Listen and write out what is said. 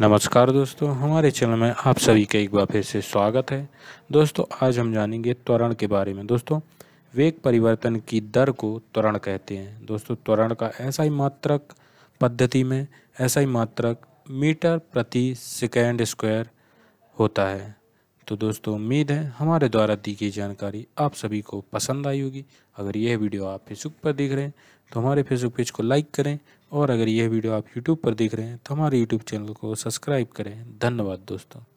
नमस्कार दोस्तों हमारे चैनल में आप सभी का एक बार फिर से स्वागत है दोस्तों आज हम जानेंगे त्वरण के बारे में दोस्तों वेग परिवर्तन की दर को त्वरण कहते हैं दोस्तों त्वरण का ऐसा ही मात्रक पद्धति में ऐसा ही मात्रक मीटर प्रति सेकेंड स्क्वायर होता है तो दोस्तों उम्मीद है हमारे द्वारा दी गई जानकारी आप सभी को पसंद आई होगी अगर यह वीडियो आप फेसबुक पर देख रहे हैं तो हमारे फेसबुक पेज को लाइक करें और अगर यह वीडियो आप यूट्यूब पर देख रहे हैं तो हमारे यूट्यूब चैनल को सब्सक्राइब करें धन्यवाद दोस्तों